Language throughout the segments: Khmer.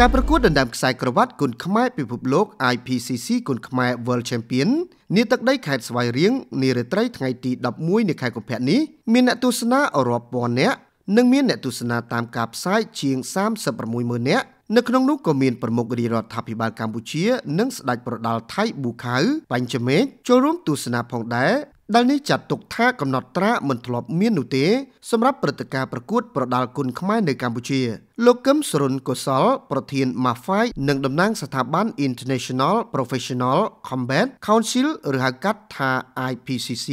ការប្រកួតដណ្ដើមខ្សែក្រវ៉ាត់គុណខ្មែរពិភពលោក IPCC គុណខ្មែរ World Champion នាទឹកដីខេត្តស្វាយរៀងនារាត្រីថ្ងៃទី11នៃខែកុម្ភៈនេះមានអ្នកទស្សនារាប់ពាន់នាក់និងមានអ្នកទស្សនាតាមការផ្សាយជាង36,000នាក់នៅក្នុងនោះក៏មានប្រមុខរាជរដ្ឋាភិបាលកម្ពុជានិងស្ដេចប្រដាល់ថៃប៊ូខៅបាញ់ចមេកចូលរួមទស្សនាផងដែរដែលនេះចាត់ទុកថាកំណត់ត្រាមិនធ្លាប់មាននោះទេ សម្រាប់ព្រឹត្តិការណ៍ប្រកួតប្រដាល់គុណខ្មែរនៅកម្ពុជា។លោកកឹមសរុនកុសល ប្រធាន MAFAI និងតំណាងស្ថាប័ន International Professional Combat Council ឬហៅកាត់ថា IPCC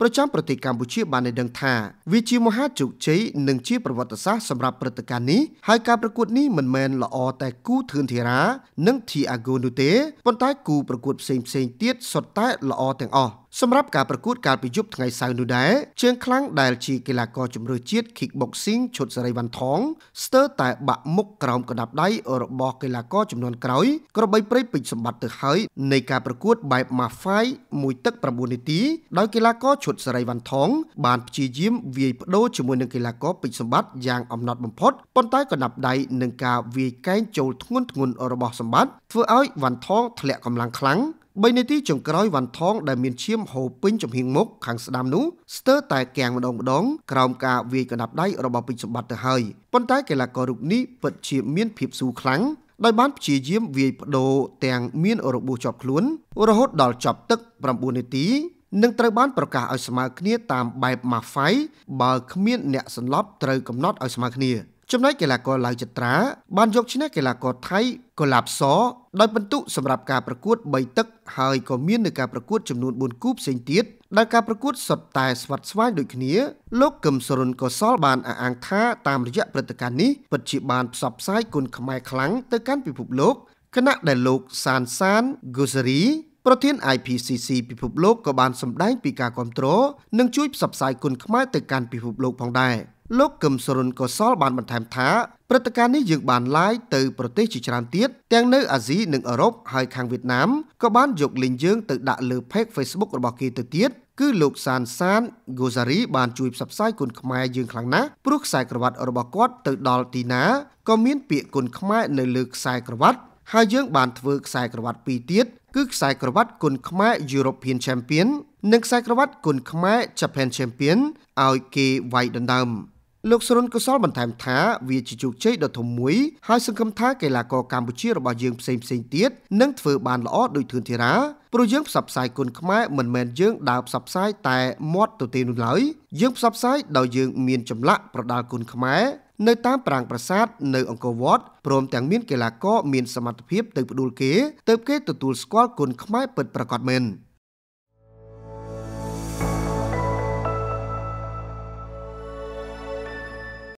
ប្រចាំប្រទេសកម្ពុជាបានឲ្យដឹងថាវាជាមហាជោគជ័យនិងជាប្រវត្តិសាស្ត្រសម្រាប់ព្រឹត្តិការណ៍នេះហើយការប្រកួតនេះមិនមែនល្អតែគូធឿនធារានិង Thiago នោះទេប៉ុន្តែគូប្រកួតផ្សេងផ្សេងទៀតសុទ្ធតែល្អទាំងអស់សម្រាប់ការប្រកួតកាលពីយប់ថ្ងៃសៅរ៍នោះដែរជើងខ្លាំងដែលជាកីឡាករជម្រើសជាតិ Kickboxing ឈុតសេរីវ៉ាន់ថងស្ទើរតែតែបាក់មុខក្រោមកណ្ដាប់ដៃរបស់កីឡាករចំនួនក្រោយក្របីព្រៃពេជ្រសម្បត្តិទៅហើយនៃការប្រកួតបែប Mafai មួយទឹក9នាទីដោយកីឡាករឈុតសេរីវ៉ាន់ថងបានព្យាយាមវាយបដូរជាមួយនឹងកីឡាករពេជ្រសម្បត្តិយ៉ាងអំណត់បំផុតប៉ុន្តែកណ្ដាប់ដៃនឹងការវាយកែងចូលធ្ងន់ធ្ងន់របស់សម្បត្តិធ្វើឲ្យវ៉ាន់ថងធ្លាក់កម្លាំងខ្លាំង3នាទីចុងក្រោយវ៉ាន់ថងដែលមានឈាមហូរពេញចំហៀងមុខខាងស្ដាំនោះស្ទើរតែកៀងម្ដងម្ដង ក្រោមការវាយកណ្ដាប់ដៃរបស់ពេជ្រសម្បត្តិទៅហើយប៉ុន្តែកីឡាកររូបនេះពិតជាមានភាពស៊ូខ្លាំងដោយបានព្យាយាមវាយបដូរទាំងមានរបួសជាប់ខ្លួន រហូតដល់ចប់ទឹក9នាទីនឹងត្រូវបានប្រកាសឲ្យស្មើគ្នាតាមបែប Mafai បើគ្មានអ្នកសន្លប់ត្រូវកំណត់ឲ្យស្មើគ្នាចំណែកកីឡាករឡាវចត្រាបានយកឈ្នះកីឡាករថៃកូឡាបសដោយពិន្ទុសម្រាប់ការប្រកួត3ទឹក ហើយក៏មាននៅការប្រកួតចំនួន4គូផ្សេងទៀតដែលការប្រកួតសុទ្ធតែស្វាត់ស្វែងដូចគ្នាលោកកឹមសរុនកសលបានអះអាងថាតាមរយៈព្រឹត្តិការណ៍នេះពិតជាបានផ្សព្វផ្សាយគុណខ្មែរខ្លាំងទៅកាន់ពិភពលោកគណៈដែលលោកសានសានគូសារីប្រធាន IPCC ពិភពលោកក៏បានសម្ដែងពីការគ្រប់គ្រងនិង ជួយផ្សព្វផ្សាយគុណខ្មែរទៅកាន់ពិភពលោកផងដែរលោកកឹមសុរុនកុសលបានបន្ថែមថាព្រឹត្តិការណ៍នេះយើង បានឡាយទៅប្រទេសជាច្រើនទៀតទាំងនៅអាស៊ីនិងអឺរ៉ុបហើយខាងវៀតណាមក៏បានយកលីងយើងទៅដាក់លើ page Facebook របស់គេទៅទៀតគឺលោកសានសានហ្គូសារីបានជួយផ្សព្វផ្សាយគុណខ្មែរយើងខ្លាំងណាស់ព្រោះខ្សែក្រវ៉ាត់របស់គាត់ទៅដល់ទីណាក៏មានពាក្យគុណខ្មែរនៅលើខ្សែក្រវ៉ាត់ហើយយើងបានធ្វើខ្សែក្រវ៉ាត់ពីរទៀតគឺខ្សែក្រវ៉ាត់គុណខ្មែរ European Champion និងខ្សែក្រវ៉ាត់គុណខ្មែរ Japan Champion ឲ្យគេវាយដណ្ដើមលោកសរុនកុសលបន្ថែមថា វាជាជោគជ័យដ៏ធំមួយ ហើយសង្ឃឹមថាកីឡាករកម្ពុជារបស់យើងផ្សេងផ្សេងទៀតនឹងធ្វើបានល្អដោយធឿនធារាព្រោះយើងផ្សព្វផ្សាយគុណខ្មែរមិនមែនយើងដើរផ្សព្វផ្សាយតែមាត់ទៅទេនោះឡើយយើងផ្សព្វផ្សាយដោយយើង មានចម្លាក់ប្រដាល់គុណខ្មែរនៅតាមប្រាង្គប្រាសាទនៅអង្គរវត្តព្រមទាំងមានកីឡាករមានសមត្ថភាពទៅផ្ដួលគេទើបគេទទួលស្គាល់គុណខ្មែរពិតប្រាកដមែន។